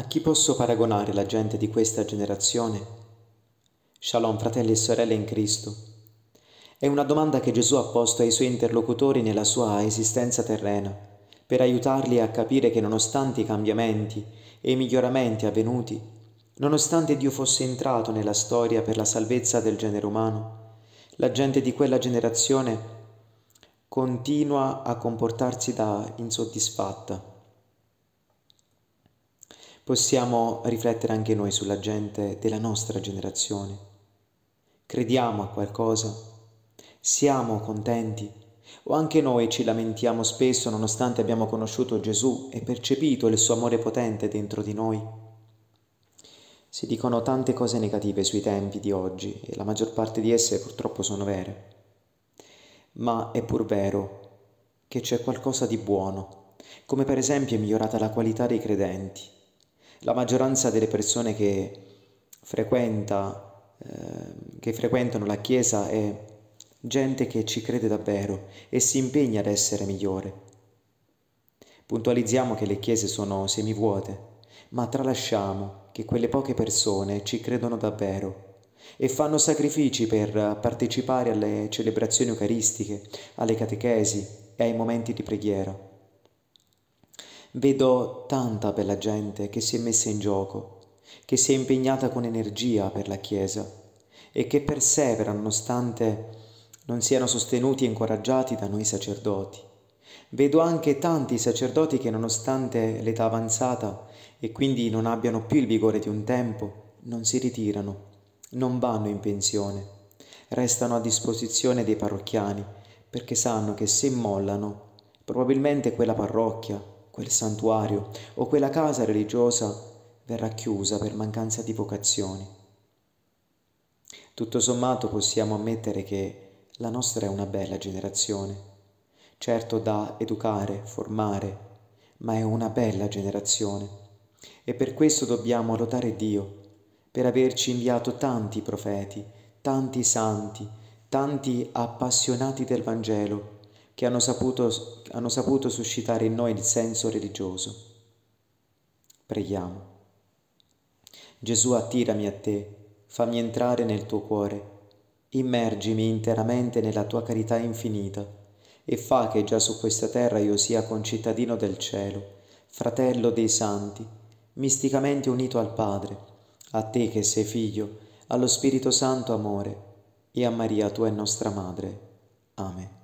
A chi posso paragonare la gente di questa generazione? Shalom, fratelli e sorelle in Cristo. È una domanda che Gesù ha posto ai suoi interlocutori nella sua esistenza terrena, per aiutarli a capire che nonostante i cambiamenti e i miglioramenti avvenuti, nonostante Dio fosse entrato nella storia per la salvezza del genere umano, la gente di quella generazione continua a comportarsi da insoddisfatta possiamo riflettere anche noi sulla gente della nostra generazione. Crediamo a qualcosa? Siamo contenti? O anche noi ci lamentiamo spesso nonostante abbiamo conosciuto Gesù e percepito il suo amore potente dentro di noi? Si dicono tante cose negative sui tempi di oggi e la maggior parte di esse purtroppo sono vere. Ma è pur vero che c'è qualcosa di buono, come per esempio è migliorata la qualità dei credenti la maggioranza delle persone che, frequenta, eh, che frequentano la Chiesa è gente che ci crede davvero e si impegna ad essere migliore. Puntualizziamo che le chiese sono semivuote, ma tralasciamo che quelle poche persone ci credono davvero e fanno sacrifici per partecipare alle celebrazioni eucaristiche, alle catechesi e ai momenti di preghiera. Vedo tanta bella gente che si è messa in gioco, che si è impegnata con energia per la Chiesa e che persevera nonostante non siano sostenuti e incoraggiati da noi sacerdoti. Vedo anche tanti sacerdoti che nonostante l'età avanzata e quindi non abbiano più il vigore di un tempo, non si ritirano, non vanno in pensione, restano a disposizione dei parrocchiani perché sanno che se mollano probabilmente quella parrocchia quel santuario o quella casa religiosa verrà chiusa per mancanza di vocazioni. Tutto sommato possiamo ammettere che la nostra è una bella generazione, certo da educare, formare, ma è una bella generazione e per questo dobbiamo lodare Dio, per averci inviato tanti profeti, tanti santi, tanti appassionati del Vangelo che hanno saputo, hanno saputo suscitare in noi il senso religioso. Preghiamo. Gesù attirami a te, fammi entrare nel tuo cuore, immergimi interamente nella tua carità infinita e fa che già su questa terra io sia concittadino del cielo, fratello dei santi, misticamente unito al Padre, a te che sei figlio, allo Spirito Santo amore e a Maria tua e nostra Madre. Amen.